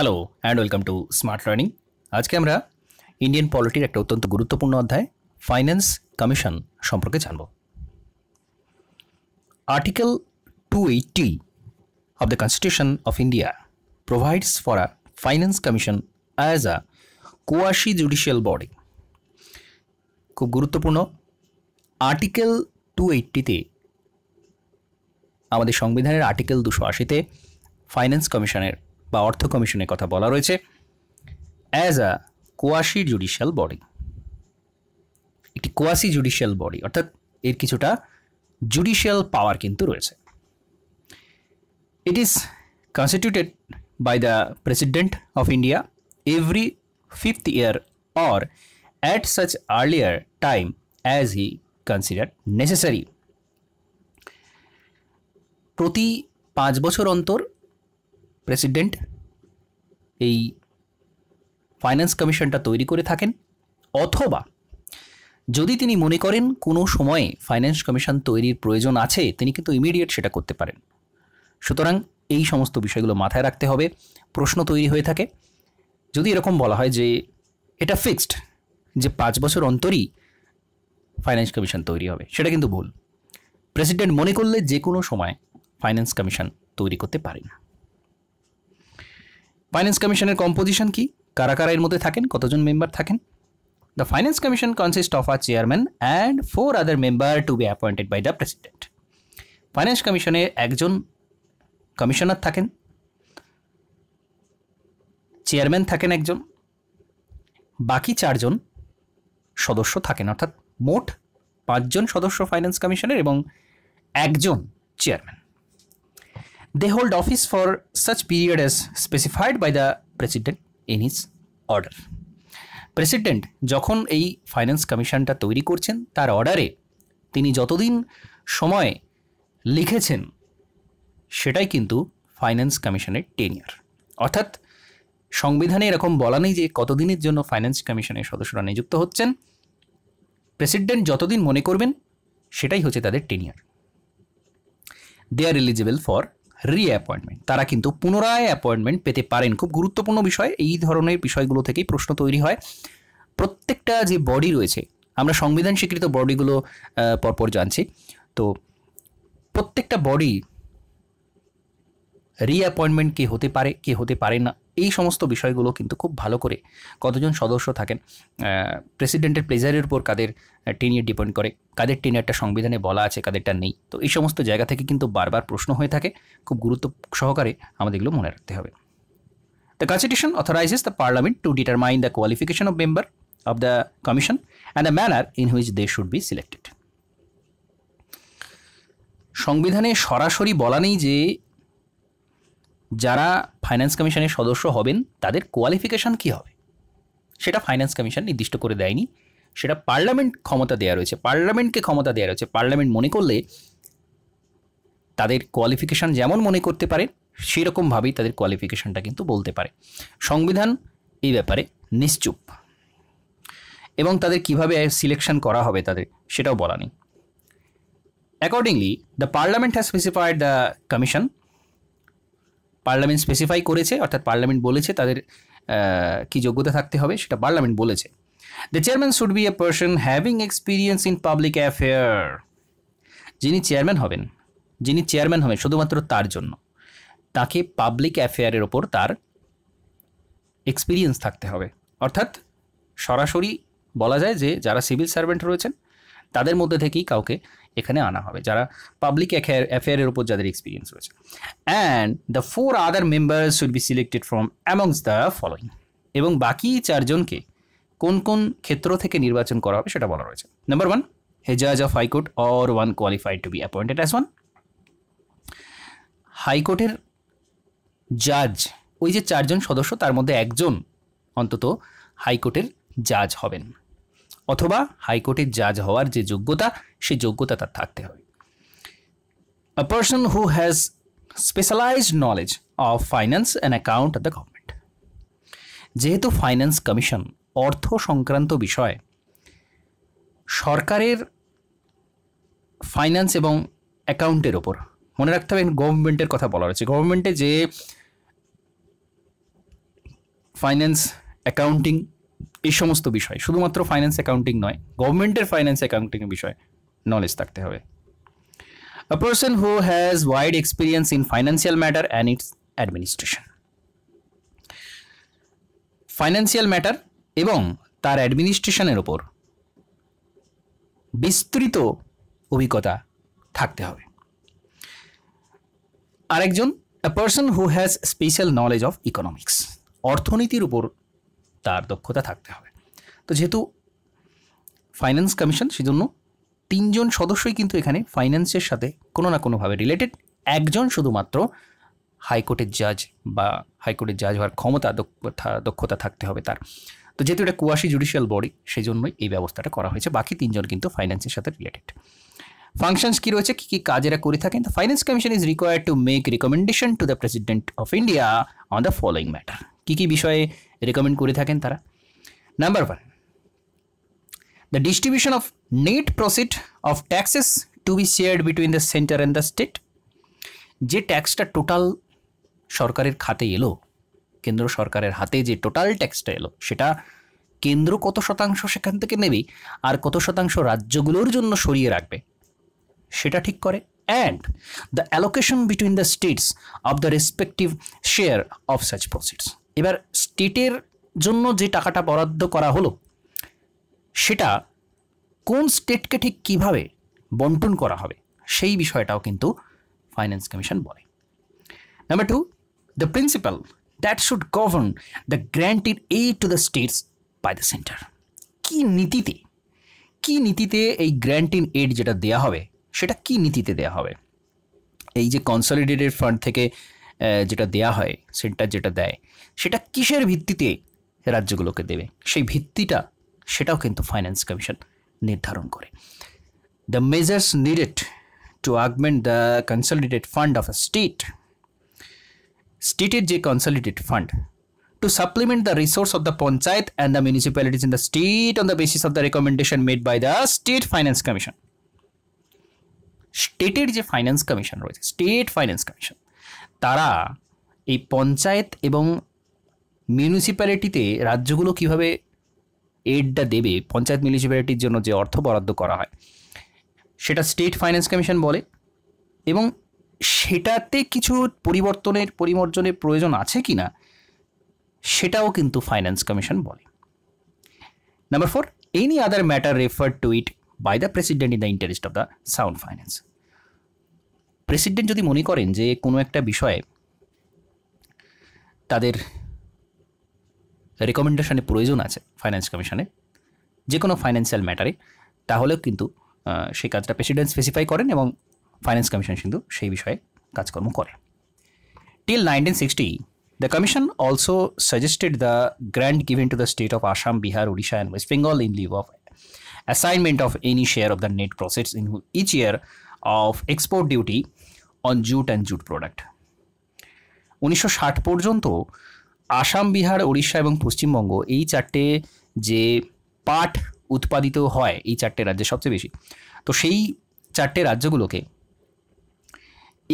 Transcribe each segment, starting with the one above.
Hello and welcome to smart learning আজকে আমরা Indian পলিটির একটা অত্যন্ত গুরুত্বপূর্ণ অধ্যায় ফাইন্যান্স কমিশন সম্পর্কে জানব article two eighty of the constitution of India provides for a finance commission as a quasi judicial body খুব গুরুত্বপূর্ণ আর্টিকেল টু এইটটিতে আমাদের সংবিধানের আর্টিকেল দুশো আশিতে ফাইন্যান্স কমিশনের বা অর্থ কমিশনের কথা বলা রয়েছে as a quasi judicial body একটি কোয়াসি জুডিশিয়াল বডি অর্থাৎ এর কিছুটা জুডিশিয়াল পাওয়ার কিন্তু রয়েছে it is constituted by the president of India every fifth year or at such earlier time as he consider necessary প্রতি পাঁচ বছর অন্তর প্রেসিডেন্ট এই ফাইন্যান্স কমিশনটা তৈরি করে থাকেন অথবা যদি তিনি মনে করেন কোনো সময়ে ফাইন্যান্স কমিশন তৈরির প্রয়োজন আছে তিনি কিন্তু ইমিডিয়েট সেটা করতে পারেন সুতরাং এই সমস্ত বিষয়গুলো মাথায় রাখতে হবে প্রশ্ন তৈরি হয়ে থাকে যদি এরকম বলা হয় যে এটা ফিক্সড যে পাঁচ বছর অন্তরই ফাইন্যান্স কমিশন তৈরি হবে সেটা কিন্তু ভুল প্রেসিডেন্ট মনে করলে যে কোনো সময় ফাইন্যান্স কমিশন তৈরি করতে পারে না ফাইন্যান্স কমিশনের কম্পোজিশন কি কারা কারা এর মধ্যে থাকেন কতজন মেম্বার থাকেন the finance commission consist of a chairman and four other member to be appointed by the president finance কমিশনে একজন কমিশনার থাকেন চেয়ারম্যান থাকেন একজন বাকি চারজন সদস্য থাকেন অর্থাৎ মোট পাঁচজন সদস্য ফাইন্যান্স কমিশনের এবং একজন chairman they hold office for such period as specified by the president in his order president যখন এই ফাইন্যান্স কমিশনটা তৈরি করছেন তার অর্ডারে তিনি যতদিন সময় লিখেছেন সেটাই কিন্তু ফাইন্যান্স কমিশনের টেনিয়ার অর্থাৎ সংবিধানে এরকম বলা নেই যে কতদিনের জন্য ফাইন্যান্স কমিশনের সদস্যরা নিযুক্ত হচ্ছেন প্রেসিডেন্ট যতদিন মনে করবেন সেটাই হচ্ছে তাদের টেনিয়ার দে আর এলিজিবল ফর রিঅ্যাপয়েন্টমেন্ট তারা কিন্তু পুনরায় অ্যাপয়েন্টমেন্ট পেতে পারেন খুব গুরুত্বপূর্ণ বিষয় এই ধরনের বিষয়গুলো থেকেই প্রশ্ন তৈরি হয় প্রত্যেকটা যে বডি রয়েছে আমরা সংবিধান স্বীকৃত বডিগুলো পরপর জানছি তো প্রত্যেকটা বডি রিঅ্যাপয়েন্টমেন্ট কে হতে পারে কে হতে পারে না এই সমস্ত বিষয়গুলো কিন্তু খুব ভালো করে কতজন সদস্য থাকেন প্রেসিডেন্টের প্লেজারের উপর কাদের টেনিয়ার ডিপেন্ড করে কাদের টেনিয়ারটা সংবিধানে বলা আছে কাদেরটা নেই তো এই সমস্ত জায়গা থেকে কিন্তু বারবার প্রশ্ন হয়ে থাকে খুব গুরুত্ব সহকারে আমাদের এগুলো মনে রাখতে হবে the constitution authorises the parliament to determine the qualification of member of the commission and the manner in which they should be selected সংবিধানে সরাসরি বলা নেই যে যারা ফাইন্যান্স কমিশনের সদস্য হবেন তাদের কোয়ালিফিকেশান কী হবে সেটা ফাইন্যান্স কমিশন নির্দিষ্ট করে দেয়নি সেটা পার্লামেন্ট ক্ষমতা দেওয়া রয়েছে পার্লামেন্টকে ক্ষমতা দেওয়া রয়েছে পার্লামেন্ট মনে করলে তাদের কোয়ালিফিকেশান যেমন মনে করতে পারে সেরকমভাবেই তাদের কোয়ালিফিকেশানটা কিন্তু বলতে পারে সংবিধান এই ব্যাপারে নিশ্চুপ এবং তাদের কিভাবে সিলেকশন করা হবে তাদের সেটাও বলা নেই accordingly the parliament has specified the commission parliament specify করেছে অর্থাৎ পার্লামেন্ট বলেছে তাদের কি যোগ্যতা থাকতে হবে সেটা পার্লামেন্ট বলেছে the chairman should be a person having experience in public affair যিনি চেয়ারম্যান হবেন যিনি চেয়ারম্যান হবেন শুধুমাত্র তার জন্য তাকে পাবলিক অ্যাফেয়ারের ওপর তার এক্সপিরিয়েন্স থাকতে হবে অর্থাৎ সরাসরি বলা যায় যে যারা সিভিল সার্ভেন্ট রয়েছেন তাদের মধ্যে থেকেই কাউকে এখানে আনা হবে যারা পাবলিক অ্যাফেয়ারের উপর যাদের এক্সপিরিয়েন্স রয়েছে and the four other members will be selected from amongst the following এবং বাকি চারজনকে কোন কোন ক্ষেত্র থেকে নির্বাচন করা হবে সেটা বলা রয়েছে নাম্বার ওয়ান হেজাজ of high court or one qualified to be appointed as one হাইকোর্টের জাজ ওই যে চারজন সদস্য তার মধ্যে একজন অন্তত হাইকোর্টের জাজ হবেন অথবা হাইকোর্টের জাজ হওয়ার যে যোগ্যতা সে যোগ্যতা তার থাকতে হবে a person who has specialised knowledge of finance and account of the government যেহেতু ফাইন্যান্স কমিশন অর্থ সংক্রান্ত বিষয়ে সরকারের ফাইন্যান্স এবং অ্যাকাউন্টের ওপর মনে রাখতে হবে গভর্নমেন্টের কথা বলা হয়েছে গভর্নমেন্টে যে ফাইন্যান্স অ্যাকাউন্টিং এই সমস্ত বিষয় শুধুমাত্র ফাইন্যান্স অ্যাকাউন্টিং নয় গভর্নমেন্টের ফাইন্যান্স অ্যাকাউন্টিং বিষয় নলেজ থাকতে হবে a person who has wide experience in financial matter and its administration financial matter এবং তার অ্যাডমিনিস্ট্রেশনের ওপর বিস্তৃত অভিজ্ঞতা থাকতে হবে আরেকজন a person who has special knowledge of economics অর্থনীতির উপর তার দক্ষতা থাকতে হবে তো যেহেতু ফাইন্যান্স কমিশন সেজন্য তিনজন সদস্যই কিন্তু এখানে ফাইন্যান্সের সাথে কোনো না কোনোভাবে রিলেটেড একজন শুধুমাত্র হাইকোর্টের জাজ বা হাইকোর্টের জাজ হওয়ার ক্ষমতা দক্ষতা থাকতে হবে তার তো যেহেতু এটা কুয়াশি জুডিশিয়াল বডি সেই জন্যই এই ব্যবস্থাটা করা হয়েছে বাকি তিনজন কিন্তু ফাইন্যান্সের সাথে রিলেটেড ফাংশনস কী রয়েছে কী কী কাজ এরা করে থাকেন finance commission is required to make recommendation to the president of India on the following matter কি কি বিষয়ে রেকমেন্ড করে থাকেন তারা number one the distribution of net proceeds of taxes to be shared between the centre and the state যে ট্যাক্সটা total সরকারের খাতে এলো কেন্দ্র সরকারের হাতে যে টোটাল ট্যাক্সটা এলো সেটা কেন্দ্র কত শতাংশ সেখান থেকে নেবে আর কত শতাংশ রাজ্যগুলোর জন্য সরিয়ে রাখবে সেটা ঠিক করে and the allocation between the states of the respective share of such proceeds এবার স্টেটের জন্য যে টাকাটা বরাদ্দ করা হলো সেটা কোন স্টেটকে ঠিক কিভাবে বন্টন করা হবে সেই বিষয়টাও কিন্তু ফাইন্যান্স কমিশন বলে number two the principle that should govern the granted aid to the states by the centre কি নীতিতে কি নীতিতে এই গ্র্যান্টিন এইড যেটা দেয়া হবে সেটা কি নীতিতে দেয়া হবে এই যে কনসলিডেটেড ফান্ড থেকে যেটা দেয়া হয় সেন্টার যেটা দেয় সেটা কিসের ভিত্তিতে রাজ্যগুলোকে দেবে সেই ভিত্তিটা সেটাও কিন্তু ফাইন্যান্স কমিশন নির্ধারণ করে the measures needed to augment the consolidated fund of a state স্টেটের যে consolidated fund to supplement the resource of the panchayat and the municipalities in the state on the basis of the recommendation made by the state finance commission স্টেটের যে finance commission রয়েছে state finance commission তারা এই পঞ্চায়েত এবং মিউনিসিপ্যালিটিতে রাজ্যগুলো কিভাবে এডটা দেবে পঞ্চায়েত মিউনিসিপ্যালিটির জন্য যে অর্থ বরাদ্দ করা হয় সেটা স্টেট ফাইন্যান্স কমিশন বলে এবং সেটাতে কিছু পরিবর্তনের পরিমার্জনের প্রয়োজন আছে কি না সেটাও কিন্তু ফাইন্যান্স কমিশন বলে number four any other matter refer to it by the president in the interest of the sound finance president যদি মনে করেন যে কোনো একটা বিষয়ে তাদের রেকমেন্ডেশনের প্রয়োজন আছে ফাইন্যান্স কমিশনে যে কোনো ফাইন্যান্সিয়াল ম্যাটারে তাহলেও কিন্তু সেই কাজটা প্রেসিডেন্ট স্পেসিফাই করেন এবং ফাইন্যান্স কমিশন কিন্তু সেই বিষয়ে কাজকর্ম করে till nineteen sixty the commission also suggested the grant given to the state of Assam Bihar Orissa and West Bengal in lieu of assignment of any share of the net proceeds in each year of export duty on jute and jute product উনিশশো ষাট পর্যন্ত আসাম বিহার উড়িষ্যা এবং পশ্চিমবঙ্গ এই চারটে যে পাট উৎপাদিত হয় এই চারটে রাজ্যে সবচেয়ে বেশি তো সেই চারটে রাজ্যগুলোকে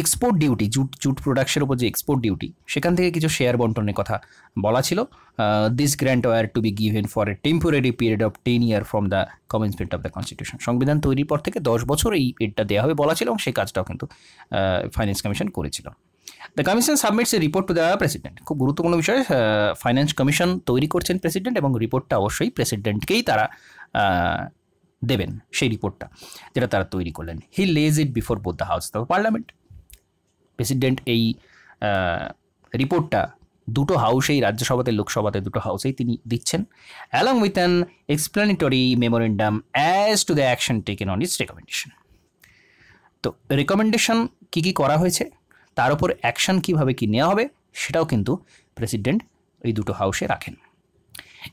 এক্সপোর্ট ডিউটি জুট জুট প্রোডাকশনের উপর যে এক্সপোর্ট ডিউটি সেখান থেকে কিছু শেয়ার বন্টনের কথা বলা ছিল this grant were to be given for a temporary period of ten year from the commencement of the constitution সংবিধান তৈরির পর থেকে দশ বছর এই এটা দেওয়া হবে বলা ছিল এবং সেই কাজটাও কিন্তু ফাইন্যান্স কমিশন করেছিল the commission submits a report to the president খুব গুরুত্বপূর্ণ বিষয় ফাইন্যান্স কমিশন তৈরি করছেন প্রেসিডেন্ট এবং রিপোর্টটা অবশ্যই প্রেসিডেন্টকেই তারা দেবেন সেই রিপোর্টটা যেটা তারা তৈরি করলেন he lays it before both the house of parliament president এই রিপোর্টটা দুটো হাউসেই রাজ্যসভাতে লোকসভাতে দুটো হাউসেই তিনি দিচ্ছেন along with an explanatory memorandum as to the action taken on its recommendation তো রেকমেন্ডেশন কী কী করা হয়েছে তার উপর অ্যাকশান কীভাবে কী নেওয়া হবে সেটাও কিন্তু প্রেসিডেন্ট এই দুটো হাউসে রাখেন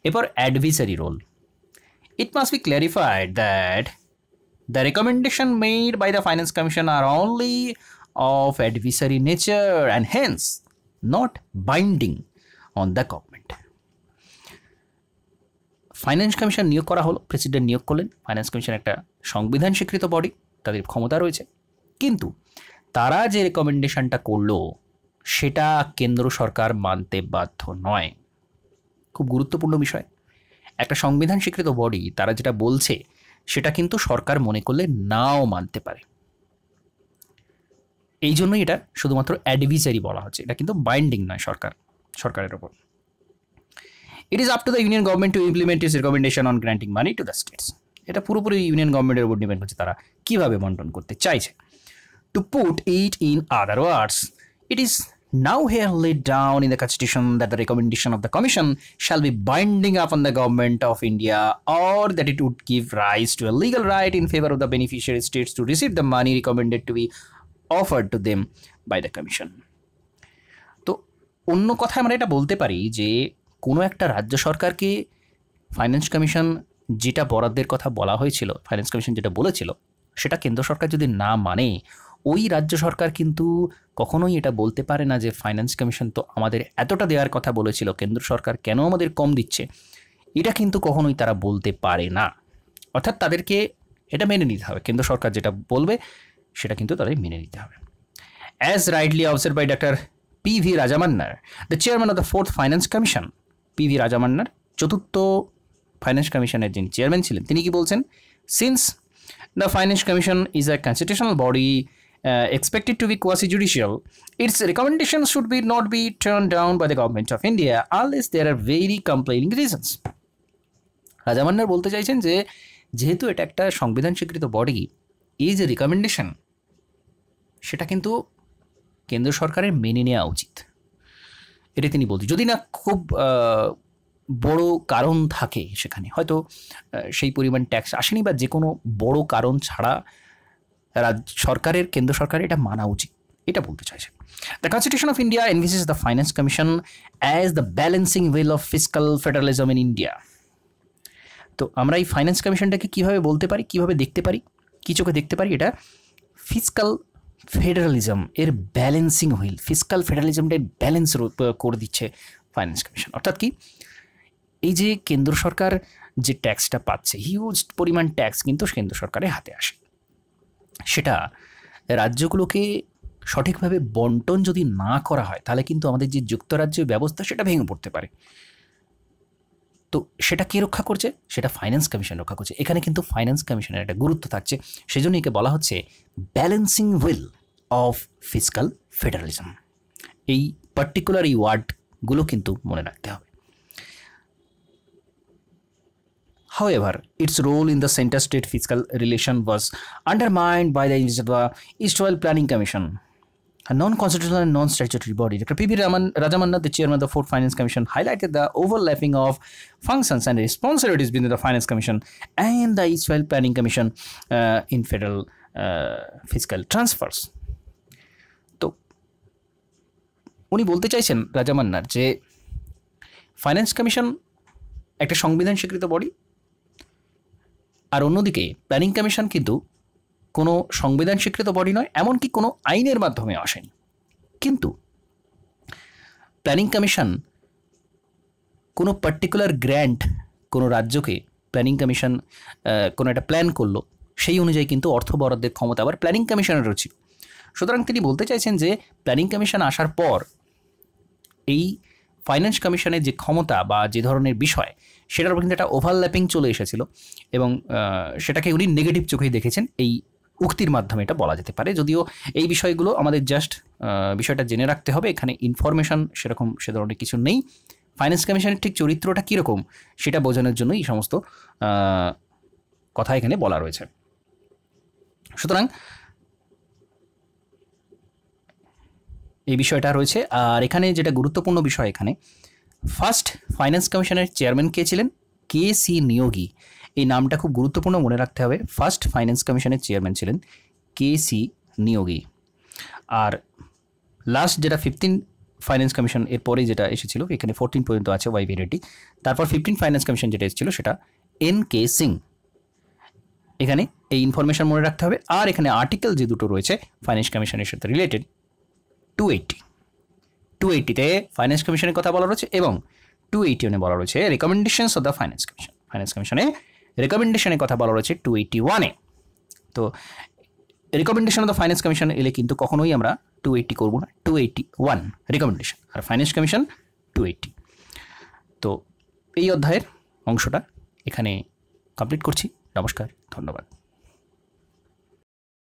এরপর advisory role it must be clarified that the recommendation made by the finance commission are only of advisory nature and hence not binding on the government finance commission নিয়োগ করা হলো প্রেসিডেন্ট নিয়োগ করলেন ফাইন্যান্স কমিশন একটা সংবিধান স্বীকৃত body তাদের ক্ষমতা রয়েছে কিন্তু তারা যে রেকমেন্ডেশনটা করলো সেটা কেন্দ্র সরকার মানতে বাধ্য নয় খুব গুরুত্বপূর্ণ বিষয় একটা সংবিধান স্বীকৃত বডি তারা যেটা বলছে সেটা কিন্তু সরকার মনে করলে নাও মানতে পারে এই জন্যই এটা শুধুমাত্র অ্যাডভিসারি বলা হচ্ছে এটা কিন্তু বাইন্ডিং নয় সরকার সরকারের ওপর it is up to the union government to implement its recommendation on granting money to the states এটা পুরোপুরি ইউনিয়ন গভর্নমেন্টের উপর ডিপেন্ড করছে তারা কীভাবে বন্টন করতে চাইছে to put it in other words. It is now here laid down in the constitution that the recommendation of the commission shall be binding upon the government of India or that it would give rise to a legal right in favor of the beneficiary states to receive the money recommended to be offered to them by the commission. তো অন্য কথায় আমরা এটা বলতে পারি যে কোনো একটা রাজ্য সরকারকে ফাইন্যান্স কমিশন যেটা বরাদ্দের কথা বলা হয়েছিল ফাইন্যান্স কমিশন যেটা বলেছিল সেটা কেন্দ্র সরকার যদি না মানে ওই রাজ্য সরকার কিন্তু কখনোই এটা বলতে পারে না যে ফাইন্যান্স কমিশন তো আমাদের এতটা দেওয়ার কথা বলেছিল কেন্দ্র সরকার কেন আমাদের কম দিচ্ছে এটা কিন্তু কখনোই তারা বলতে পারে না অর্থাৎ তাদেরকে এটা মেনে নিতে হবে কেন্দ্র সরকার যেটা বলবে সেটা কিন্তু তাদের মেনে নিতে হবে as rightly observe by doctor P V Rajamannar the chairman of the fourth finance commission P V Rajamannar চতুর্থ ফাইন্যান্স কমিশনের যিনি চেয়ারম্যান ছিলেন তিনি কি বলছেন since the finance commission is a constitutional body uh, expected to be quasi-judicial, its recommendations should be not be turned down by the government of India unless there are very complaining reasons. Rajamannar বলতে চাইছেন যে যেহেতু এটা একটা সংবিধান স্বীকৃত body এই যে রিকমেন্ডেশন সেটা কিন্তু কেন্দ্র সরকারের মেনে নেওয়া উচিত এটা তিনি বলছেন যদি না খুব বড় কারণ থাকে সেখানে হয়তো সেই পরিমাণ ট্যাক্স আসেনি বা যে কোনো বড় কারণ ছাড়া রাজ্য সরকারের কেন্দ্র সরকারের এটা মানা উচিত এটা বলতে চাইছে the constitution of India envisages the finance commission as the balancing wheel of physical federalism in India তো আমরা এই ফাইন্যান্স কমিশনটাকে কীভাবে বলতে পারি কীভাবে দেখতে পারি কী চোখে দেখতে পারি এটা ফিজিক্যাল ফেডারালিজম এর ব্যালেন্সিং হুইল ফিজিক্যাল ফেডারালিজমটা ব্যালেন্স করে দিচ্ছে ফাইন্যান্স কমিশন অর্থাৎ কি এই যে কেন্দ্র সরকার যে ট্যাক্সটা পাচ্ছে হিউজ পরিমাণ ট্যাক্স কিন্তু কেন্দ্র সরকারের হাতে আসে সেটা রাজ্যগুলোকে সঠিকভাবে বন্টন যদি না করা হয় তাহলে কিন্তু আমাদের যে যুক্তরাজ্য ব্যবস্থা সেটা ভেঙে পড়তে পারে তো সেটা কে রক্ষা করছে সেটা ফাইন্যান্স কমিশন রক্ষা করছে এখানে কিন্তু ফাইন্যান্স কমিশনের একটা গুরুত্ব থাকছে সেই জন্য একে বলা হচ্ছে balancing wheel of physical federalism এই পার্টিকুলার এই ওয়ার্ডগুলো কিন্তু মনে রাখতে হবে However, its role in the center state fiscal relation was undermined by the East Oil Planning Commission. A non-constitutional and non-statutory body. Dr. P.B. Rajamanna, the chairman of the Fourth Finance Commission, highlighted the overlapping of functions and responsibilities between the Finance Commission and the East Oil Planning Commission uh, in federal uh, fiscal transfers. তো উনি বলতে চাইছেন রাজামান্নার যে finance commission একটা সংবিধান স্বীকৃত body আর অন্যদিকে planning commission কিন্তু কোনো সংবিধান স্বীকৃত বডি নয় এমনকি কোনো আইনের মাধ্যমে আসেনি কিন্তু প্ল্যানিং কমিশন কোনো পার্টিকুলার গ্র্যান্ট কোনো রাজ্যকে প্ল্যানিং কমিশন কোনো একটা প্ল্যান করলো সেই অনুযায়ী কিন্তু অর্থ বরাদ্দের ক্ষমতা আবার প্ল্যানিং কমিশনেরও ছিল সুতরাং তিনি বলতে চাইছেন যে প্ল্যানিং কমিশন আসার পর এই ফাইন্যান্স কমিশনের যে ক্ষমতা বা যে ধরনের বিষয় সেটার উপর কিন্তু একটা ওভারল্যাপিং চলে এসেছিল এবং সেটাকে উনি নেগেটিভ চোখেই দেখেছেন এই উক্তির মাধ্যমে এটা বলা যেতে পারে যদিও এই বিষয়গুলো আমাদের জাস্ট বিষয়টা জেনে রাখতে হবে এখানে ইনফরমেশান সেরকম সে ধরনের কিছু নেই ফাইন্যান্স কমিশনের ঠিক চরিত্রটা কীরকম সেটা বোঝানোর জন্য এই সমস্ত কথা এখানে বলা রয়েছে সুতরাং এই বিষয়টা রয়েছে আর এখানে যেটা গুরুত্বপূর্ণ বিষয় এখানে ফার্স্ট ফাইন্যান্স কমিশনের চেয়ারম্যান কে ছিলেন কে সি নিয়োগী এই নামটা খুব গুরুত্বপূর্ণ মনে রাখতে হবে ফার্স্ট ফাইন্যান্স কমিশনের চেয়ারম্যান ছিলেন কে সি নিয়োগী আর লাস্ট যেটা ফিফটিন ফাইন্যান্স কমিশন এর পরেই যেটা এসেছিল এখানে ফোরটিন পর্যন্ত আছে ওয়াই ভেরিটি তারপর ফিফটিন ফাইন্যান্স কমিশন যেটা এসেছিল সেটা এন কে সিং এখানে এই ইনফরমেশন মনে রাখতে হবে আর এখানে আর্টিকেল যে দুটো রয়েছে ফাইন্যান্স কমিশনের সাথে রিলেটেড টু এইটি টু এইটিতে ফাইন্যান্স কমিশনের কথা বলা রয়েছে এবং টু এইটি ওয়ানে বলা রয়েছে recommendations of the finance commission finance কমিশনে রেকমেন্ডেশনের কথা বলা রয়েছে টু এইটি ওয়ানে তো recommendation of the finance commission এলে কিন্তু কখনোই আমরা টু এইটি করবো না টু এইটি ওয়ান রেকমেন্ডেশন আর ফাইন্যান্স কমিশন টু এইটি তো এই অধ্যায়ের অংশটা এখানে কমপ্লিট করছি নমস্কার ধন্যবাদ